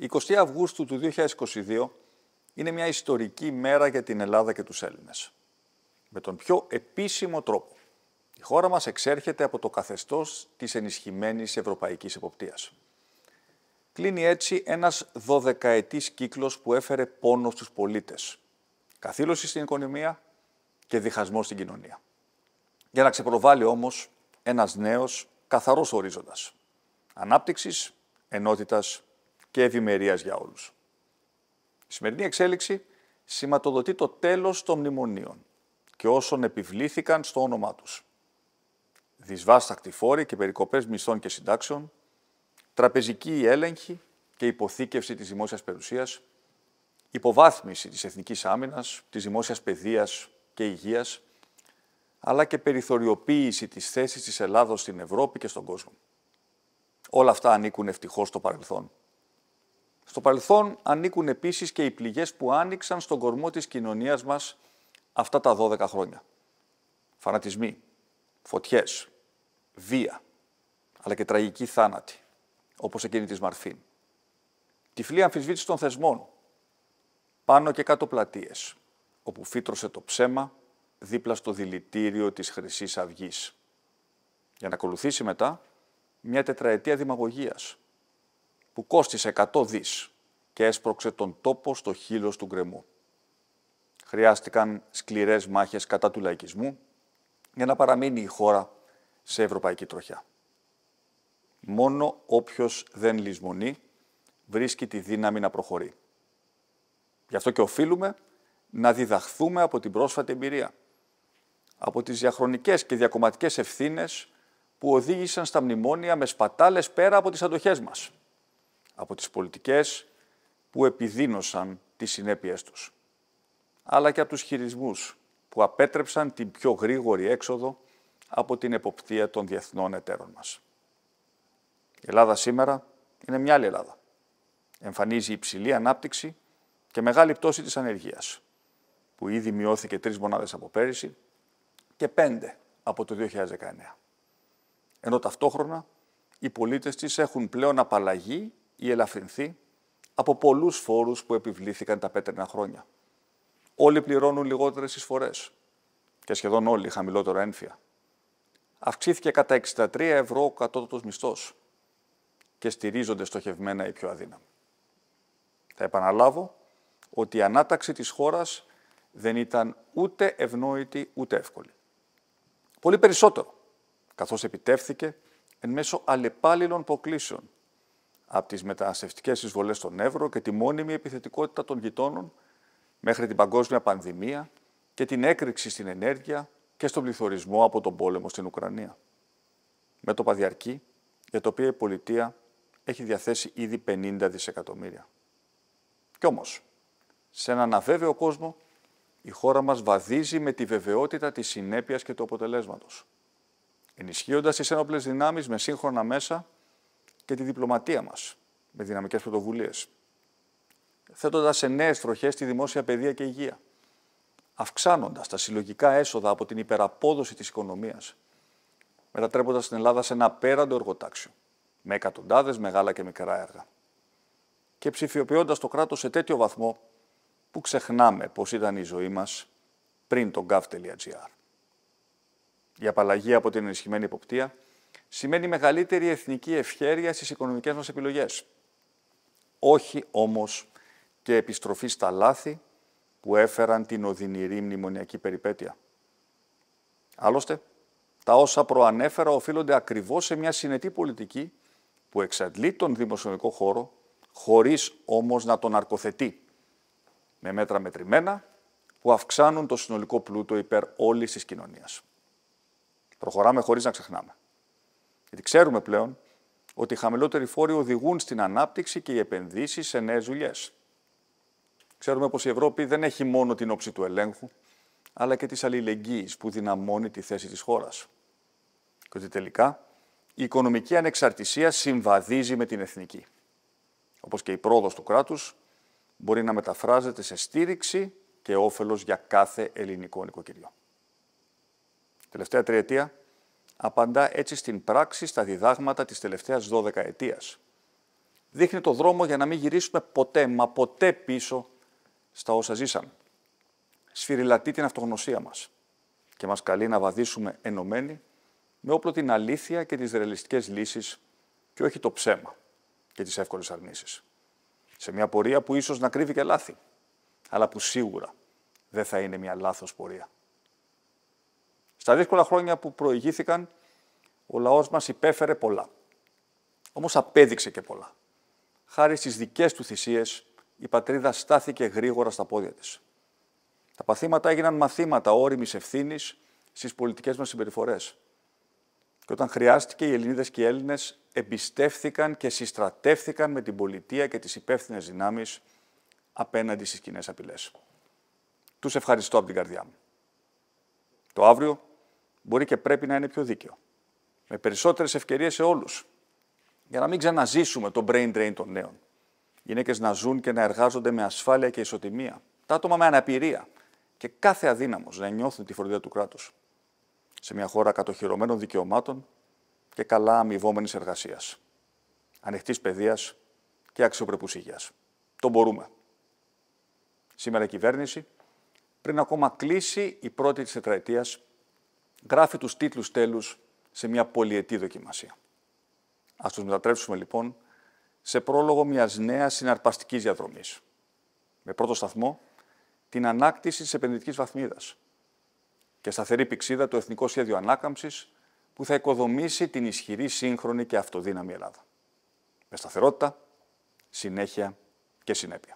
20 Αυγούστου του 2022 είναι μια ιστορική μέρα για την Ελλάδα και τους Έλληνες. Με τον πιο επίσημο τρόπο. Η χώρα μας εξέρχεται από το καθεστώς της ενισχυμένης ευρωπαϊκής εποπτείας. Κλείνει έτσι ένας δωδεκαετής κύκλος που έφερε πόνο στους πολίτες. Καθήλωση στην οικονομία και διχασμό στην κοινωνία. Για να ξεπροβάλλει όμως ένας νέος καθαρός ορίζοντας. Ανάπτυξης, ενότητας και ευημερίας για όλους. Η σημερινή εξέλιξη σηματοδοτεί το τέλος των μνημονίων και όσων επιβλήθηκαν στο όνομά τους. Δυσβάστακτη φόρη και περικοπές μισθών και συντάξεων, τραπεζική έλεγχη και υποθήκευση της δημόσιας περιουσίας, υποβάθμιση της εθνικής Άμυνας, της δημόσιας παιδείας και υγείας, αλλά και περιθωριοποίηση της θέσης της Ελλάδος στην Ευρώπη και στον κόσμο. Όλα αυτά ανήκουν ευτυχώς στο παρελθόν. Στο παρελθόν ανήκουν επίσης και οι πληγές που άνοιξαν στον κορμό της κοινωνίας μας αυτά τα 12 χρόνια. Φανατισμοί, φωτιές, βία, αλλά και τραγική θάνατοι, όπως εκείνη της Μαρφίν. Τυφλή αμφισβήτηση των θεσμών, πάνω και κάτω πλατείες, όπου φύτρωσε το ψέμα δίπλα στο δηλητήριο της χρυσής αυγής. Για να ακολουθήσει μετά μια τετραετία δημαγωγίας, που κόστισε 100 δις και έσπρωξε τον τόπο στο χείλος του γκρεμού. Χρειάστηκαν σκληρές μάχες κατά του λαϊκισμού για να παραμείνει η χώρα σε ευρωπαϊκή τροχιά. Μόνο όποιος δεν λησμονεί βρίσκει τη δύναμη να προχωρεί. Γι' αυτό και οφείλουμε να διδαχθούμε από την πρόσφατη εμπειρία, από τις διαχρονικές και διακομματικές ευθύνες που οδήγησαν στα μνημόνια με σπατάλες πέρα από τις αντοχές μας από τις πολιτικές που επιδίνωσαν τις συνέπειές τους, αλλά και από τους χειρισμούς που απέτρεψαν την πιο γρήγορη έξοδο από την εποπτεία των διεθνών εταίρων μας. Η Ελλάδα σήμερα είναι μια άλλη Ελλάδα. Εμφανίζει υψηλή ανάπτυξη και μεγάλη πτώση της ανεργίας, που ήδη μειώθηκε τρεις μονάδες από πέρυσι και πέντε από το 2019. Ενώ ταυτόχρονα οι πολίτες της έχουν πλέον απαλλαγή ή ελαφρυνθεί από πολλούς φόρους που επιβλήθηκαν τα πέτρινα χρόνια. Όλοι πληρώνουν λιγότερες εισφορές και σχεδόν όλοι χαμηλότερα ένφια. Αυξήθηκε κατά 63 ευρώ ο κατώτατος μισθός και στηρίζονται στοχευμένα οι πιο αδύναμοι. Θα επαναλάβω ότι η ανάταξη της χώρας δεν ήταν ούτε ευνόητη ούτε εύκολη. Πολύ περισσότερο, καθώς επιτεύθηκε εν μέσω αλλεπάλληλων προκλήσεων από τις μεταναστευτικές εισβολές στον Εύρο και τη μόνιμη επιθετικότητα των γειτόνων μέχρι την παγκόσμια πανδημία και την έκρηξη στην ενέργεια και στον πληθωρισμό από τον πόλεμο στην Ουκρανία. Με το παδιαρκή, για το οποίο η πολιτεία έχει διαθέσει ήδη 50 δισεκατομμύρια. Κι όμως, σε έναν αβέβαιο κόσμο, η χώρα μας βαδίζει με τη βεβαιότητα της συνέπειας και του αποτελέσματος. Ενισχύοντας τις ένοπλες δυνάμεις με σύγχρονα μέσα, και τη διπλωματία μας με δυναμικές πρωτοβουλίες, θέτοντας σε νέες τροχές τη δημόσια παιδεία και υγεία, αυξάνοντας τα συλλογικά έσοδα από την υπεραπόδοση της οικονομίας, μετατρέποντας την Ελλάδα σε ένα απέραντο εργοτάξιο, με εκατοντάδες μεγάλα και μικρά έργα και ψηφιοποιώντας το κράτος σε τέτοιο βαθμό που ξεχνάμε πώς ήταν η ζωή μας πριν το gov.gr. Η απαλλαγή από την ενισχυμένη υποπτία σημαίνει μεγαλύτερη εθνική ευχέρεια στις οικονομικές μας επιλογές. Όχι όμως και επιστροφή στα λάθη που έφεραν την οδυνηρή μνημονιακή περιπέτεια. Άλλωστε, τα όσα προανέφερα οφείλονται ακριβώς σε μια συνετή πολιτική που εξαντλεί τον δημοσιονομικό χώρο, χωρίς όμως να τον αρκοθετεί, με μέτρα μετρημένα που αυξάνουν το συνολικό πλούτο υπέρ όλης της κοινωνίας. Προχωράμε χωρίς να ξεχνάμε. Γιατί ξέρουμε πλέον ότι οι χαμηλότεροι φόροι οδηγούν στην ανάπτυξη και οι επενδύσεις σε νέες δουλειές. Ξέρουμε πως η Ευρώπη δεν έχει μόνο την όψη του ελέγχου, αλλά και της αλληλεγγύης που δυναμώνει τη θέση της χώρας. Και ότι τελικά η οικονομική ανεξαρτησία συμβαδίζει με την εθνική. Όπως και η πρόοδος του κράτους μπορεί να μεταφράζεται σε στήριξη και όφελος για κάθε ελληνικό νοικοκυριό. Τελευταία τριετία, απαντά έτσι στην πράξη στα διδάγματα της τελευταίας 12 ετίας. Δείχνει το δρόμο για να μην γυρίσουμε ποτέ, μα ποτέ πίσω στα όσα ζήσαμε. Σφυριλατεί την αυτογνωσία μας και μας καλεί να βαδίσουμε ενωμένοι με όπλο την αλήθεια και τις ρεαλιστικές λύσεις και όχι το ψέμα και τις εύκολες αρνήσεις. Σε μια πορεία που ίσως να κρύβει και λάθη, αλλά που σίγουρα δεν θα είναι μια λάθος πορεία. Στα δύσκολα χρόνια που προηγήθηκαν, ο λαός μας υπέφερε πολλά. Όμως απέδειξε και πολλά. Χάρη στις δικές του θυσίες, η πατρίδα στάθηκε γρήγορα στα πόδια της. Τα παθήματα έγιναν μαθήματα όρημης ευθύνης στις πολιτικές μας συμπεριφορές. Και όταν χρειάστηκε, οι Ελληνίδες και οι Έλληνες εμπιστεύθηκαν και συστρατεύθηκαν με την πολιτεία και τις υπεύθυνες δυνάμεις απέναντι στις κοινές απειλές. Τους ευχαριστώ από την καρδιά μου. Το αύριο μπορεί και πρέπει να είναι πιο δίκαιο. Με περισσότερες ευκαιρίες σε όλους. Για να μην ξαναζήσουμε το brain drain των νέων. Γυναίκες να ζουν και να εργάζονται με ασφάλεια και ισοτιμία. Τα άτομα με αναπηρία και κάθε αδύναμος να νιώθουν τη φροντίδα του κράτους. Σε μια χώρα κατοχυρωμένων δικαιωμάτων και καλά αμοιβόμενης εργασίας. Ανοιχτής παιδείας και αξιοπρεπούς υγείας. Το μπορούμε. Σήμερα η κυβέρνηση, πριν ακόμα κλείσει η πρώτη της τετραετίας γράφει τους τίτλους τέλους σε μια πολυετή δοκιμασία. Ας τους μετατρέψουμε λοιπόν σε πρόλογο μιας νέας συναρπαστικής διαδρομής. Με πρώτο σταθμό την ανάκτηση της επενδυτικής βαθμίδας και σταθερή πηξίδα το Εθνικό Σχέδιο Ανάκαμψης που θα οικοδομήσει την ισχυρή, σύγχρονη και αυτοδύναμη Ελλάδα. Με σταθερότητα, συνέχεια και συνέπεια.